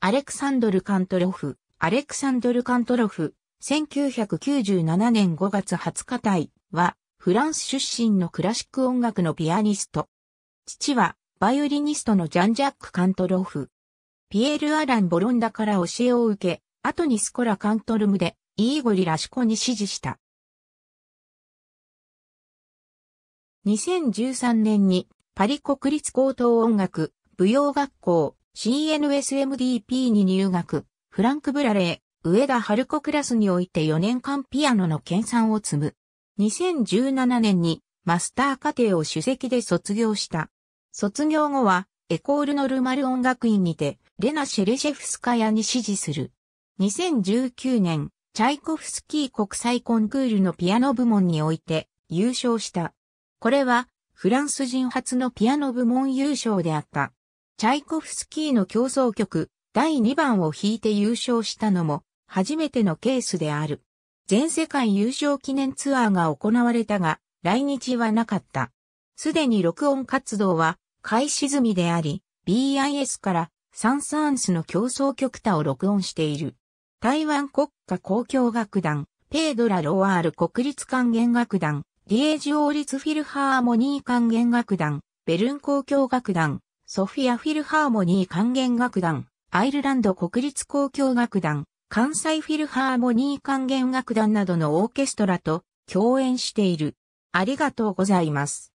アレクサンドル・カントロフ、アレクサンドル・カントロフ、1997年5月20日体は、フランス出身のクラシック音楽のピアニスト。父は、バイオリニストのジャン・ジャック・カントロフ。ピエール・アラン・ボロンダから教えを受け、後にスコラ・カントルムで、イーゴリ・ラシコに指示した。2013年に、パリ国立高等音楽、舞踊学校、CNSMDP に入学、フランク・ブラレー、上田春子クラスにおいて4年間ピアノの研鑽を積む。2017年にマスター課程を主席で卒業した。卒業後は、エコールノルマル音楽院にて、レナ・シェルシェフスカヤに支持する。2019年、チャイコフスキー国際コンクールのピアノ部門において優勝した。これはフランス人初のピアノ部門優勝であった。チャイコフスキーの競争曲第2番を弾いて優勝したのも初めてのケースである。全世界優勝記念ツアーが行われたが来日はなかった。すでに録音活動は開始済みであり、BIS からサンサーンスの競争曲多を録音している。台湾国家交響楽団、ペードラ・ロワール国立管弦楽団、リエージ王立フィルハーモニー管弦楽団、ベルン交響楽団、ソフィア・フィルハーモニー管弦楽団、アイルランド国立交響楽団、関西フィルハーモニー管弦楽団などのオーケストラと共演している。ありがとうございます。